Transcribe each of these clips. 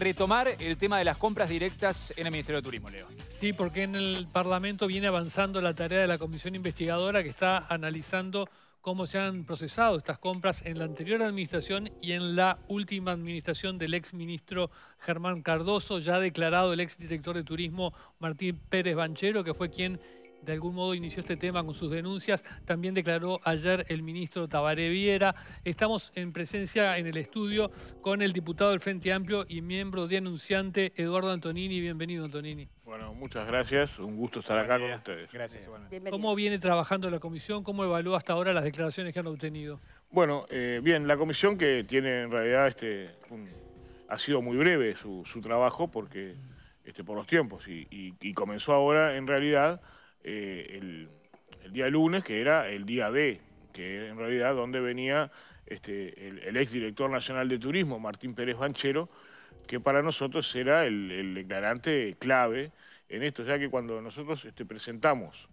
retomar el tema de las compras directas en el Ministerio de Turismo, Leo. Sí, porque en el Parlamento viene avanzando la tarea de la Comisión Investigadora que está analizando cómo se han procesado estas compras en la anterior administración y en la última administración del exministro Germán Cardoso, ya declarado el exdirector de turismo Martín Pérez Banchero, que fue quien de algún modo inició este tema con sus denuncias. También declaró ayer el ministro Tabaré Viera. Estamos en presencia en el estudio con el diputado del Frente Amplio y miembro de anunciante Eduardo Antonini. Bienvenido, Antonini. Bueno, muchas gracias. Un gusto estar acá con ustedes. Gracias, ¿Cómo viene trabajando la comisión? ¿Cómo evalúa hasta ahora las declaraciones que han obtenido? Bueno, eh, bien, la comisión que tiene en realidad este, ha sido muy breve su, trabajo porque este, por los tiempos y comenzó ahora en realidad eh, el, día lunes, que era el día D, que en realidad donde venía este, el, exdirector ex director nacional de turismo, Martín Pérez Banchero, que para nosotros era el, declarante clave en esto, ya que cuando nosotros este, presentamos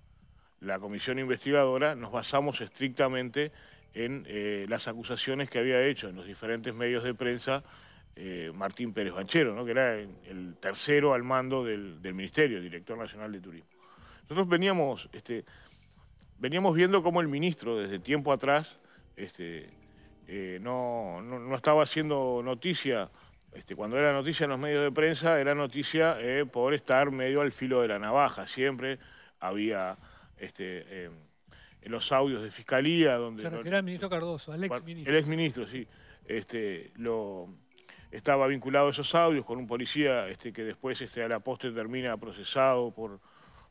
la comisión investigadora, nos basamos estrictamente en eh, las acusaciones que había hecho en los diferentes medios de prensa eh, Martín Pérez Banchero, ¿no? que era el, tercero al mando del Ministerio, director nacional de Turismo. Nosotros veníamos, este, veníamos viendo cómo el ministro desde tiempo atrás este, eh, no, no, estaba haciendo noticia. Este, cuando era noticia en los medios de prensa, era noticia eh, por estar medio al filo de la navaja. Siempre había este, em, los audios de fiscalía. Donde Se refiere al ministro Cardoso, al exministro. El exministro, sí. Este, lo, estaba vinculado a esos audios con un policía este, que después este, a la postre termina procesado por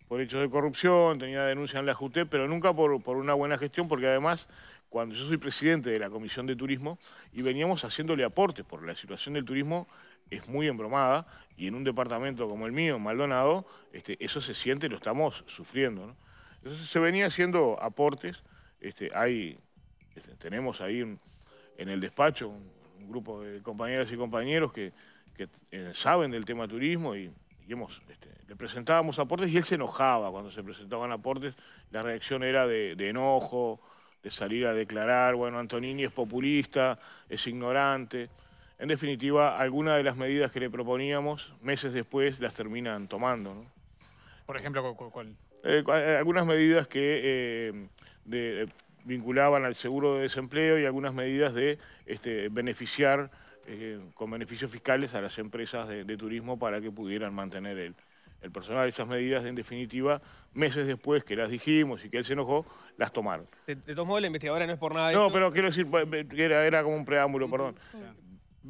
por hechos de corrupción, tenía denuncia en la JUTE, pero nunca por, una buena gestión, porque además cuando yo soy presidente de la Comisión de Turismo y veníamos haciéndole aportes, porque la situación del turismo es muy embromada y en un departamento como el mío, Maldonado, este, eso se siente, lo estamos sufriendo. Entonces se venía haciendo aportes, este, hay, este, tenemos ahí en el despacho un, grupo de compañeras y compañeros que, eh, saben del tema turismo y este, le presentábamos aportes y él se enojaba cuando se presentaban aportes. La reacción era de, enojo, de salir a declarar, bueno, Antonini es populista, es ignorante. En definitiva, algunas de las medidas que le proponíamos, meses después, las terminan tomando. Por ejemplo, ¿cuál? Eh, eh, algunas medidas que eh, vinculaban al seguro de desempleo y algunas medidas de este, beneficiar eh, con beneficios fiscales a las empresas de, turismo para que pudieran mantener el, personal. Esas medidas, en definitiva, meses después que las dijimos y que él se enojó, las tomaron. De, todos modos, la investigadora no es por nada. No, pero quiero decir, era, como un preámbulo, perdón.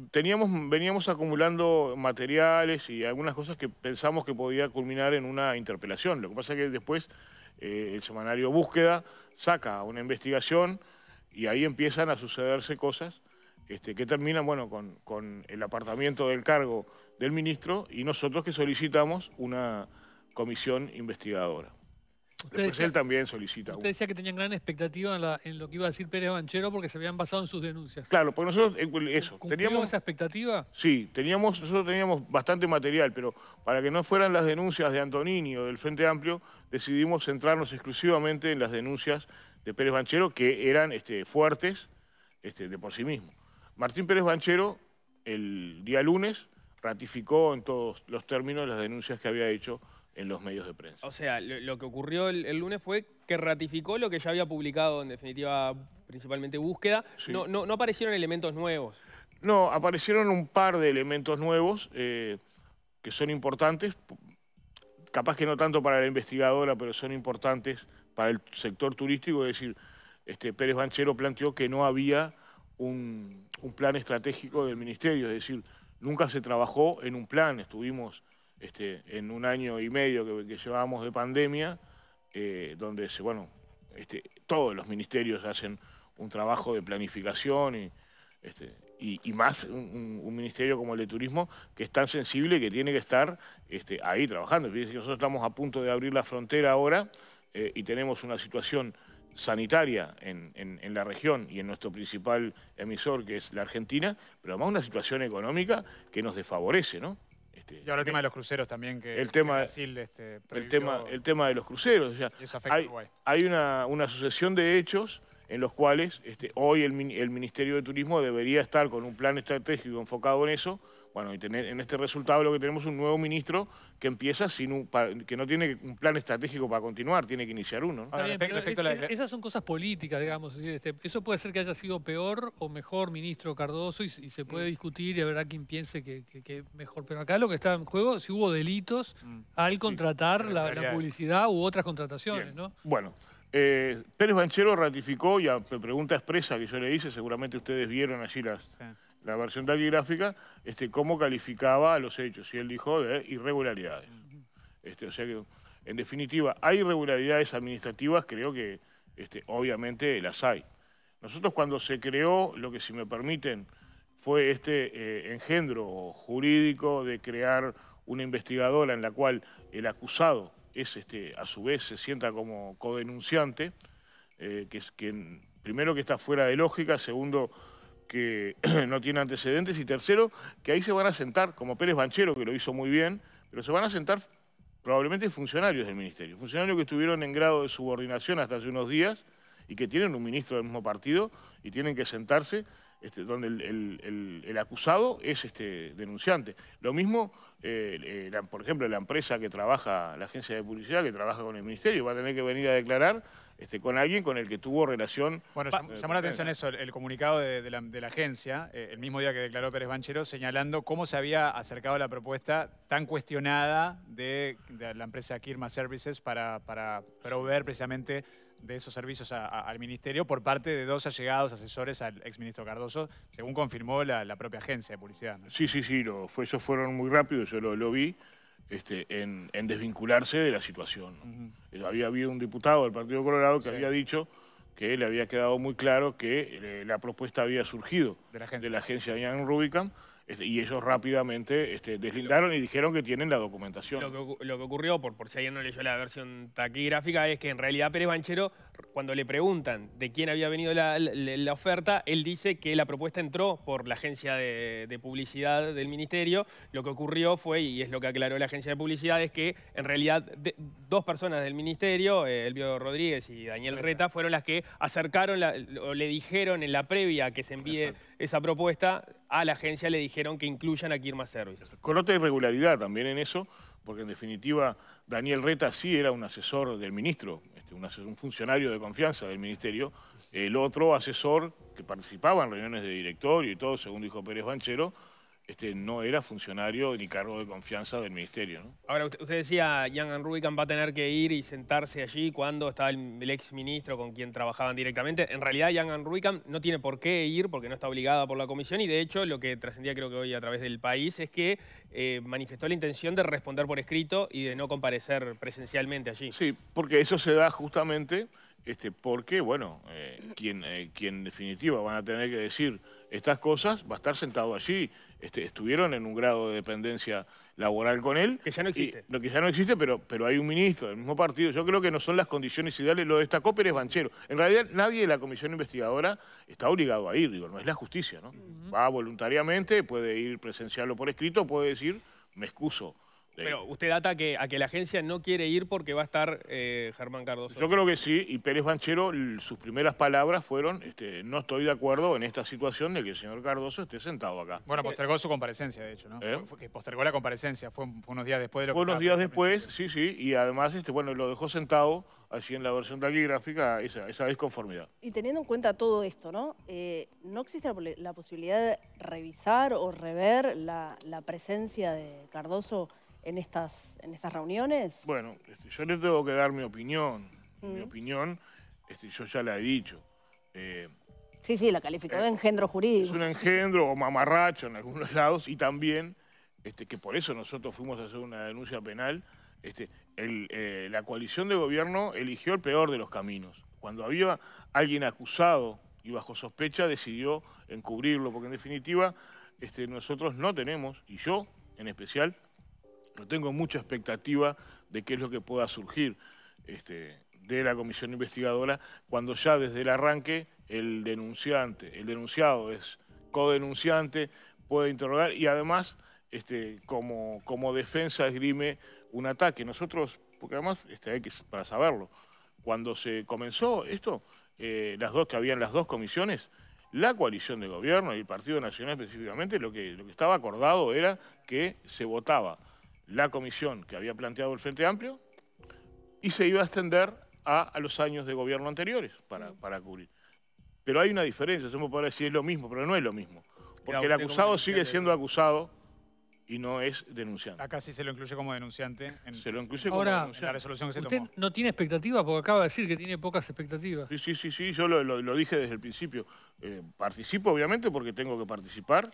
Teníamos, veníamos acumulando materiales y algunas cosas que pensamos que podía culminar en una interpelación. Lo que pasa es que después eh, el semanario Búsqueda saca una investigación y ahí empiezan a sucederse cosas este, que terminan bueno, con, con, el apartamiento del cargo del ministro y nosotros que solicitamos una comisión investigadora. Usted él también solicita. Usted decía que tenían gran expectativa en, lo que iba a decir Pérez Banchero porque se habían basado en sus denuncias. Claro, porque nosotros eh, eso. ¿Teníamos esa expectativa? Sí, teníamos, nosotros teníamos bastante material, pero para que no fueran las denuncias de Antonini o del Frente Amplio, decidimos centrarnos exclusivamente en las denuncias de Pérez Banchero que eran este, fuertes este, de por sí mismo. Martín Pérez Banchero, el día lunes, ratificó en todos los términos las denuncias que había hecho en los medios de prensa. O sea, lo, que ocurrió el, lunes fue que ratificó lo que ya había publicado, en definitiva, principalmente Búsqueda. No, no, aparecieron elementos nuevos. No, aparecieron un par de elementos nuevos eh, que son importantes, capaz que no tanto para la investigadora, pero son importantes para el sector turístico. Es decir, este, Pérez Banchero planteó que no había un, plan estratégico del ministerio, es decir, nunca se trabajó en un plan, estuvimos este, en un año y medio que, llevábamos de pandemia, eh, donde se, bueno, este, todos los ministerios hacen un trabajo de planificación y, este, y, más un, ministerio como el de turismo que es tan sensible que tiene que estar este, ahí trabajando. Nosotros estamos a punto de abrir la frontera ahora eh, y tenemos una situación sanitaria en, la región y en nuestro principal emisor, que es la Argentina, pero además una situación económica que nos desfavorece, ¿no? Este, y ahora el eh, tema de los cruceros también, que el tema, Brasil este, el tema El tema de los cruceros. hay, hay una, sucesión de hechos en los cuales este, hoy el, el Ministerio de Turismo debería estar con un plan estratégico enfocado en eso, bueno, y tener, en este resultado lo que tenemos es un nuevo ministro que empieza sin que no tiene un plan estratégico para continuar, tiene que iniciar uno. Esas son cosas políticas, digamos. Este, eso puede ser que haya sido peor o mejor ministro Cardoso y, se puede mm. discutir y habrá quien piense que, que, mejor. Pero acá lo que está en juego si hubo delitos mm. al contratar la, publicidad u otras contrataciones, ¿no? Bueno. Eh, Pérez Banchero ratificó, y a pregunta expresa que yo le hice, seguramente ustedes vieron allí las, la versión taquigráfica, este, cómo calificaba los hechos, y él dijo de irregularidades. Este, o sea que, en definitiva, hay irregularidades administrativas, creo que este, obviamente las hay. Nosotros cuando se creó, lo que si me permiten, fue este eh, engendro jurídico de crear una investigadora en la cual el acusado es este, a su vez se sienta como codenunciante, denunciante eh, que es quien, primero que está fuera de lógica, segundo que no tiene antecedentes, y tercero, que ahí se van a sentar, como Pérez Banchero, que lo hizo muy bien, pero se van a sentar probablemente funcionarios del ministerio, funcionarios que estuvieron en grado de subordinación hasta hace unos días y que tienen un ministro del mismo partido y tienen que sentarse este, donde el, acusado es este, denunciante. Lo mismo, eh, eh, por ejemplo, la empresa que trabaja, la agencia de publicidad que trabaja con el ministerio, va a tener que venir a declarar este, con alguien con el que tuvo relación. Bueno, llamó la atención eso, el, comunicado de, la, agencia, eh, el mismo día que declaró Pérez Banchero, señalando cómo se había acercado la propuesta tan cuestionada de, la empresa Kirma Services para, para proveer precisamente de esos servicios al ministerio por parte de dos allegados asesores al exministro Cardoso, según confirmó la, propia agencia de publicidad. Sí, sí, sí, lo, fue, fueron muy rápidos, yo lo, vi, este, en, desvincularse de la situación. Eh, había habido un diputado del Partido Colorado que había dicho que le había quedado muy claro que eh, la propuesta había surgido de la agencia de, la agencia de Ian Rubicam, este, y ellos rápidamente este, deslindaron y dijeron que tienen la documentación. Lo que, ocurrió, por, si alguien no leyó la versión taquigráfica, es que en realidad Pérez Banchero, cuando le preguntan de quién había venido la, oferta, él dice que la propuesta entró por la agencia de, publicidad del ministerio. Lo que ocurrió fue, y es lo que aclaró la agencia de publicidad, es que en realidad dos personas del ministerio, eh, Elvio Rodríguez y Daniel Reta, fueron las que acercaron o le dijeron en la previa que se envíe esa propuesta, a la agencia le dijeron que incluyan a Kirma Services. otra irregularidad también en eso, porque en definitiva Daniel Reta sí era un asesor del ministro, este, un, un, funcionario de confianza del ministerio, el otro asesor que participaba en reuniones de directorio y todo, según dijo Pérez Banchero, este, no era funcionario ni cargo de confianza del ministerio. Ahora, usted, decía, Jan Anruikan va a tener que ir y sentarse allí cuando estaba el, exministro ex ministro con quien trabajaban directamente. En realidad, Jan Anruikan no tiene por qué ir porque no está obligada por la comisión y de hecho lo que trascendía creo que hoy a través del país es que eh, manifestó la intención de responder por escrito y de no comparecer presencialmente allí. Sí, porque eso se da justamente este, porque, bueno, eh, quien, eh, quien en definitiva van a tener que decir estas cosas, va a estar sentado allí. Este, estuvieron en un grado de dependencia laboral con él. Que ya no existe. que ya no existe, pero, pero hay un ministro del mismo partido. Yo creo que no son las condiciones ideales. Lo destacó Pérez Banchero. En realidad, nadie de la comisión investigadora está obligado a ir, digo, no es la justicia, ¿no? Va voluntariamente, puede ir presenciarlo por escrito, puede decir, me excuso pero usted data que, a que la agencia no quiere ir porque va a estar eh, Germán Cardoso. Yo creo que sí, y Pérez Banchero, sus primeras palabras fueron, este, no estoy de acuerdo en esta situación de que el señor Cardoso esté sentado acá. Bueno, pues- postergó su comparecencia, de hecho, ¿no? ¿Eh? que postergó la comparecencia, fue, unos días después de lo fue Fue unos días después, sí, sí, y además, este, bueno, lo dejó sentado así en la versión taquigráfica esa, esa disconformidad. Y teniendo en cuenta todo esto, ¿no? Eh, ¿No existe la, posibilidad de revisar o rever la, la presencia de Cardoso en estas, en estas reuniones? Bueno, este, yo le tengo que dar mi opinión. Mi mm. opinión, este, yo ya la he dicho. Eh, sí, sí, la calificó de eh, engendro jurídico. Es un engendro o mamarracho en algunos lados y también este, que por eso nosotros fuimos a hacer una denuncia penal. Este, eh, la coalición de gobierno eligió el peor de los caminos. Cuando había alguien acusado y bajo sospecha decidió encubrirlo, porque en definitiva este, nosotros no tenemos, y yo en especial, no tengo mucha expectativa de qué es lo que pueda surgir este, de la comisión investigadora cuando ya desde el arranque el denunciante, el denunciado es codenunciante, puede interrogar y además este, como, como defensa esgrime un ataque. Nosotros, porque además este, hay que, para saberlo, cuando se comenzó esto, eh, las dos que habían las dos comisiones, la coalición de gobierno y el Partido Nacional específicamente, lo que, lo que estaba acordado era que se votaba la comisión que había planteado el Frente Amplio y se iba a extender a, los años de gobierno anteriores para, mm. para cubrir. Pero hay una diferencia, se me decir es lo mismo, pero no es lo mismo. Porque el acusado sigue siendo acusado y no es denunciante. Acá sí se lo incluye como denunciante. se lo incluye como denunciante. la resolución que se usted no tiene expectativas porque acaba de decir que tiene pocas expectativas. Sí, sí, sí, sí yo lo, dije desde el principio. Eh, participo obviamente porque tengo que participar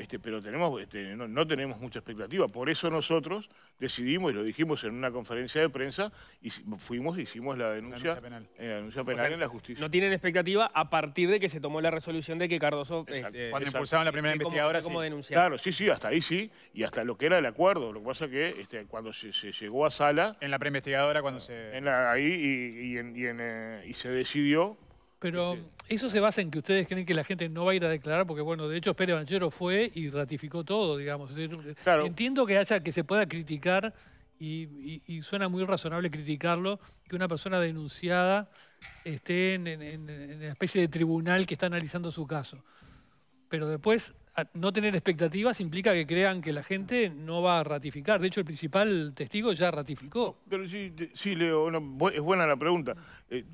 este, pero tenemos, este, no, tenemos mucha expectativa. Por eso nosotros decidimos, y lo dijimos en una conferencia de prensa, y fuimos e hicimos la denuncia, penal, en, la denuncia justicia. No tienen expectativa a partir de que se tomó la resolución de que Cardoso, este, cuando impulsaban impulsaron la primera investigadora, como, sí. Claro, sí, sí, hasta ahí sí, y hasta lo que era el acuerdo. Lo que pasa es que este, cuando se, llegó a sala... En la preinvestigadora cuando se... ahí y, y eh, se decidió pero este, eso se basa en que ustedes creen que la gente no va a ir a declarar, porque bueno, de hecho Pérez Banchero fue y ratificó todo, digamos. Entiendo que haya que se pueda criticar y, suena muy razonable criticarlo, que una persona denunciada esté en, una especie de tribunal que está analizando su caso. Pero después, no tener expectativas implica que crean que la gente no va a ratificar. De hecho, el principal testigo ya ratificó. Pero sí, sí Leo, es buena la pregunta. Eh,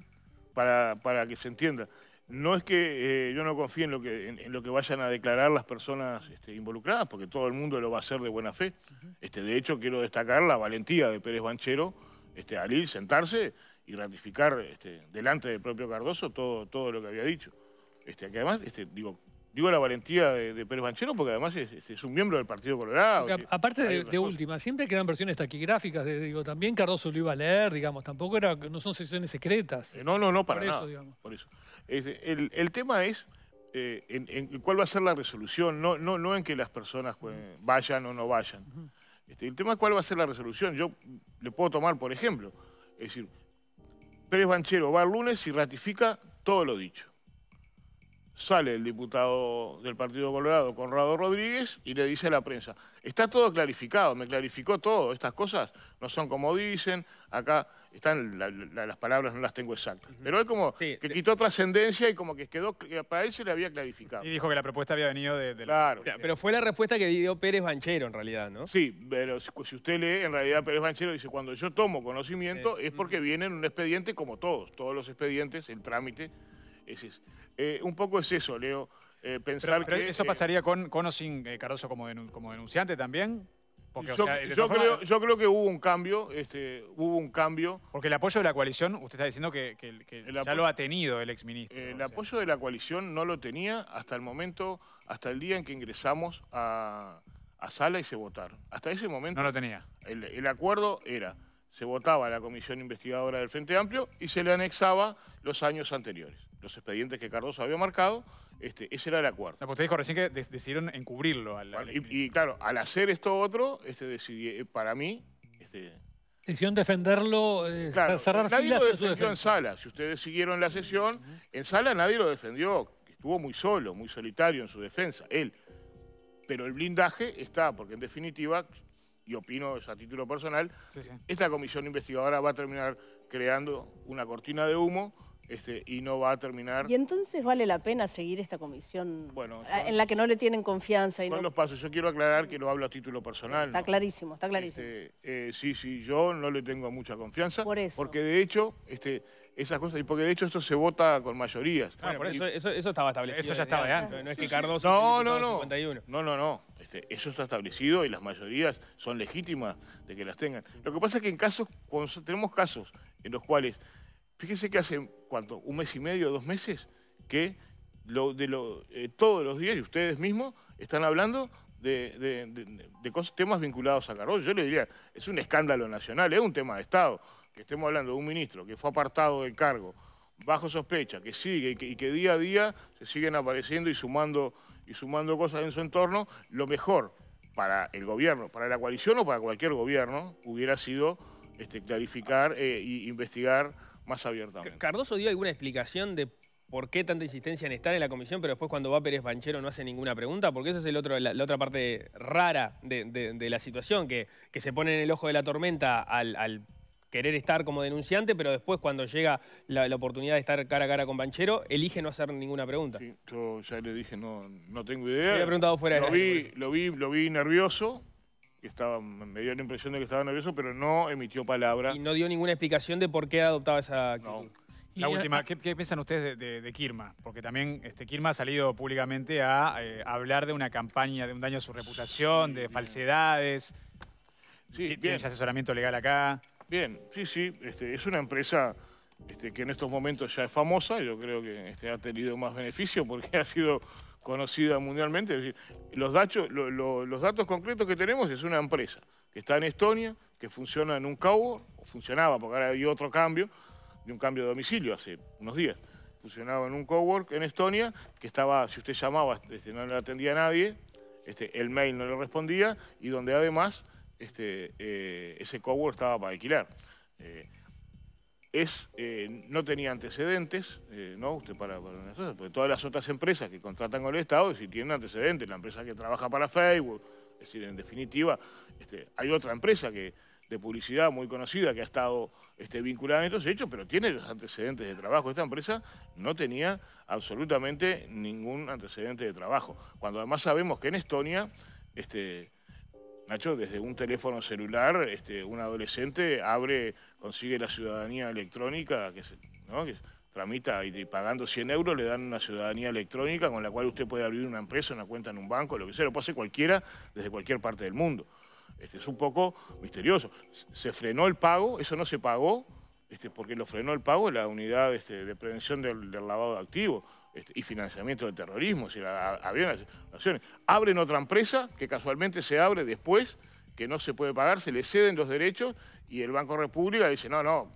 para, que se entienda. No es que eh, yo no confíe en lo que, en, lo que vayan a declarar las personas este, involucradas, porque todo el mundo lo va a hacer de buena fe. Este, de hecho, quiero destacar la valentía de Pérez Banchero este, al ir, sentarse y ratificar este, delante del propio Cardoso todo, todo lo que había dicho. Este, además, este, digo, digo la valentía de, Pérez Banchero porque además es, este, un miembro del Partido Colorado. aparte de, última, siempre quedan versiones taquigráficas. digo, también Cardoso lo iba a leer, digamos, tampoco era, no son sesiones secretas. Eh, no, no, no, para nada. Eso, Por eso. Este, el, tema es eh, en, cuál va a ser la resolución, no, en que las personas vayan o no vayan. Este, el tema es cuál va a ser la resolución. Yo le puedo tomar, por ejemplo, es decir, Pérez Banchero va el lunes y ratifica todo lo dicho sale el diputado del Partido Colorado, Conrado Rodríguez, y le dice a la prensa, está todo clarificado, me clarificó todo, estas cosas no son como dicen, acá están las palabras, no las tengo exactas. Pero es como que quitó trascendencia y como que quedó, para él se le había clarificado. Y dijo que la propuesta había venido de... Pero fue la respuesta que dio Pérez Banchero en realidad, ¿no? Sí, pero si pues, usted lee, en realidad Pérez Banchero dice, cuando yo tomo conocimiento es porque viene en un expediente como todos, todos los expedientes, el trámite eh, un poco es eso, Leo. Eh, pensar ¿Eso eh, pasaría con, con o sin Cardoso como, denunciante también? Porque, yo, creo, que hubo un cambio, este, hubo un cambio. Porque el apoyo de la coalición, usted está diciendo que, ya lo ha tenido el exministro. el apoyo de la coalición no lo tenía hasta el momento, hasta el día en que ingresamos a, sala y se votaron. Hasta ese momento... No lo tenía. El, el acuerdo era, se votaba la comisión investigadora del Frente Amplio y se le anexaba los años anteriores los expedientes que Cardoso había marcado, este, ese era el acuerdo. la pues dijo recién que decidieron encubrirlo. Y, claro, al hacer esto otro, este, eh, para mí... Este, Decidieron defenderlo, eh, cerrar nadie lo defendió en, sala. Si ustedes siguieron la sesión, en sala nadie lo defendió. Estuvo muy solo, muy solitario en su defensa, él. Pero el blindaje está, porque en definitiva, y opino a título personal, esta comisión investigadora va a terminar creando una cortina de humo este, y no va a terminar... ¿Y entonces vale la pena seguir esta comisión en la que no le tienen confianza? Y no... los pasos, yo quiero aclarar que lo hablo a título personal. Está clarísimo, está este, clarísimo. Eh, sí, sí, yo no le tengo mucha confianza. Por eso. Porque de hecho, este, esas cosas, y porque de hecho esto se vota con mayorías. claro, ah, por eh, eso, eso, estaba establecido. Eso ya estaba antes, no es que Cardoso... No, no, no, no, no, no, eso está establecido y las mayorías son legítimas de que las tengan. Lo que pasa es que en casos, tenemos casos en los cuales Fíjense que hace ¿cuánto? un mes y medio, dos meses, que eh, todos los días, y ustedes mismos, están hablando de, temas vinculados a Carol. Yo le diría, es un escándalo nacional, es un tema de Estado, que estemos hablando de un ministro que fue apartado del cargo, bajo sospecha, que sigue y que, día a día se siguen apareciendo y sumando, y sumando cosas en su entorno, lo mejor para el gobierno, para la coalición o para cualquier gobierno, hubiera sido este, clarificar e investigar más abiertamente. ¿Cardoso dio alguna explicación de por qué tanta insistencia en estar en la comisión, pero después cuando va Pérez Banchero no hace ninguna pregunta? Porque esa es el otro, la, otra parte rara de, la situación, que, se pone en el ojo de la tormenta al, querer estar como denunciante, pero después cuando llega la, oportunidad de estar cara a cara con Banchero, elige no hacer ninguna pregunta. yo ya le dije, no, no tengo idea. preguntado lo vi, lo vi, lo vi nervioso, estaba, me dio la impresión de que estaba nervioso, pero no emitió palabra. Y no dio ninguna explicación de por qué adoptaba esa La última, ¿qué, ¿qué, piensan ustedes de, Kirma? Porque también este, Kirma ha salido públicamente a eh, hablar de una campaña, de un daño a su reputación, de falsedades. Sí, Tiene asesoramiento legal acá? Bien, sí, sí. Este, es una empresa este, que en estos momentos ya es famosa. Yo creo que este, ha tenido más beneficio porque ha sido conocida mundialmente. Es decir, los, datos, concretos que tenemos es una empresa que está en Estonia, que funciona en un cowork o funcionaba, porque ahora hay otro cambio, de un cambio de domicilio hace unos días. Funcionaba en un cowork en Estonia, que estaba, si usted llamaba, este, no le atendía a nadie, este, el mail no le respondía, y donde además este, eh, ese cowork estaba para alquilar. Eh, eh, no tenía antecedentes, eh, ¿no? Usted para, porque todas las otras empresas que contratan con el Estado, si tienen antecedentes, la empresa que trabaja para Facebook, es decir, en definitiva, este, hay otra empresa que de publicidad muy conocida que ha estado este, vinculada a estos hechos, pero tiene los antecedentes de trabajo. Esta empresa no tenía absolutamente ningún antecedente de trabajo. Cuando además sabemos que en Estonia este, Nacho, desde un teléfono celular, este, un adolescente abre, consigue la ciudadanía electrónica, que, ¿no? que tramita y pagando 100 euros le dan una ciudadanía electrónica con la cual usted puede abrir una empresa, una cuenta en un banco, lo que sea, lo puede hacer cualquiera desde cualquier parte del mundo. Este, es un poco misterioso. Se frenó el pago, eso no se pagó, este, porque lo frenó el pago la unidad este, de prevención del, lavado de activos. Este, y financiamiento del terrorismo, si había Abren otra empresa que casualmente se abre después, que no se puede pagar, se le ceden los derechos y el Banco República dice, no, no,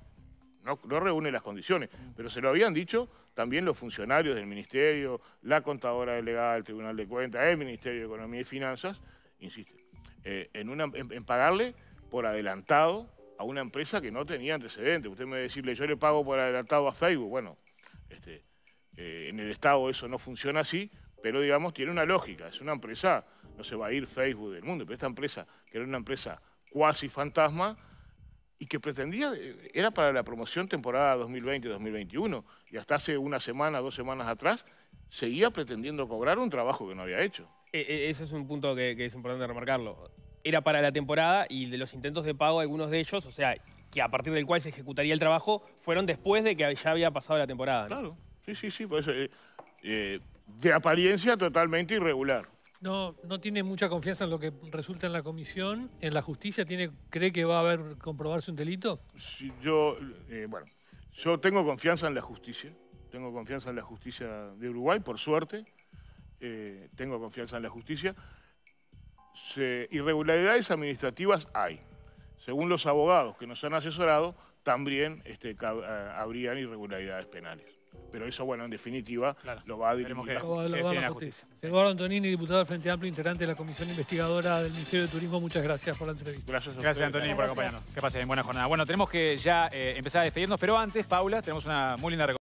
no, reúne las condiciones. Pero se lo habían dicho también los funcionarios del Ministerio, la contadora delegada del Tribunal de Cuentas, el Ministerio de Economía y Finanzas, insiste, eh, en, pagarle por adelantado a una empresa que no tenía antecedentes. Usted me va a decirle, yo le pago por adelantado a Facebook. Bueno, este, eh, en el Estado eso no funciona así, pero digamos tiene una lógica. Es una empresa, no se va a ir Facebook del mundo, pero esta empresa, que era una empresa cuasi fantasma, y que pretendía, eh, era para la promoción temporada 2020-2021, y hasta hace una semana, dos semanas atrás, seguía pretendiendo cobrar un trabajo que no había hecho. E, e, ese es un punto que, es importante remarcarlo. Era para la temporada y de los intentos de pago, algunos de ellos, o sea, que a partir del cual se ejecutaría el trabajo, fueron después de que ya había pasado la temporada. Claro. Sí, sí, sí, pues, eh, eh, de apariencia totalmente irregular. No, no tiene mucha confianza en lo que resulta en la comisión, en la justicia, tiene, cree que va a haber comprobarse un delito. yo, eh, bueno, yo tengo confianza en la justicia, tengo confianza en la justicia de Uruguay, por suerte, tengo confianza en la justicia. irregularidades administrativas hay. Según los abogados que nos han asesorado, también este, habrían irregularidades penales. Pero eso, bueno, en definitiva, lo va a dirigir que, la, Eduardo Antonini, diputado del Frente Amplio, integrante de la Comisión Investigadora del Ministerio de Turismo, muchas gracias por la entrevista. Gracias, Antonini, por acompañarnos. Que pasen, buena jornada. Bueno, tenemos que ya eh, empezar a despedirnos, pero antes, Paula, tenemos una muy linda recomendación.